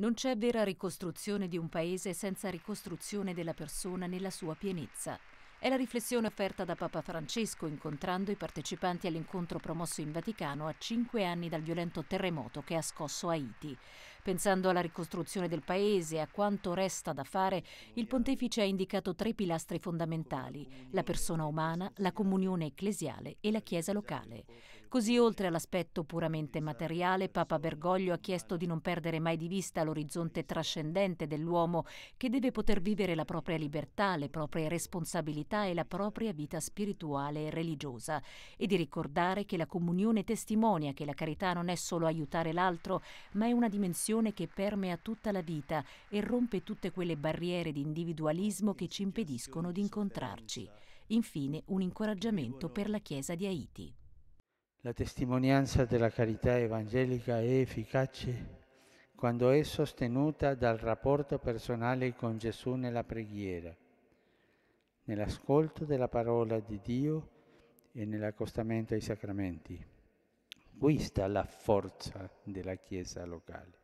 Non c'è vera ricostruzione di un paese senza ricostruzione della persona nella sua pienezza. È la riflessione offerta da Papa Francesco incontrando i partecipanti all'incontro promosso in Vaticano a cinque anni dal violento terremoto che ha scosso Haiti. Pensando alla ricostruzione del paese e a quanto resta da fare, il pontefice ha indicato tre pilastri fondamentali, la persona umana, la comunione ecclesiale e la Chiesa locale. Così oltre all'aspetto puramente materiale, Papa Bergoglio ha chiesto di non perdere mai di vista l'orizzonte trascendente dell'uomo che deve poter vivere la propria libertà, le proprie responsabilità e la propria vita spirituale e religiosa e di ricordare che la comunione testimonia che la carità non è solo aiutare l'altro, ma è una dimensione che permea tutta la vita e rompe tutte quelle barriere di individualismo che ci impediscono di incontrarci. Infine, un incoraggiamento per la Chiesa di Haiti. La testimonianza della carità evangelica è efficace quando è sostenuta dal rapporto personale con Gesù nella preghiera, nell'ascolto della parola di Dio e nell'accostamento ai sacramenti. Qui sta la forza della Chiesa locale.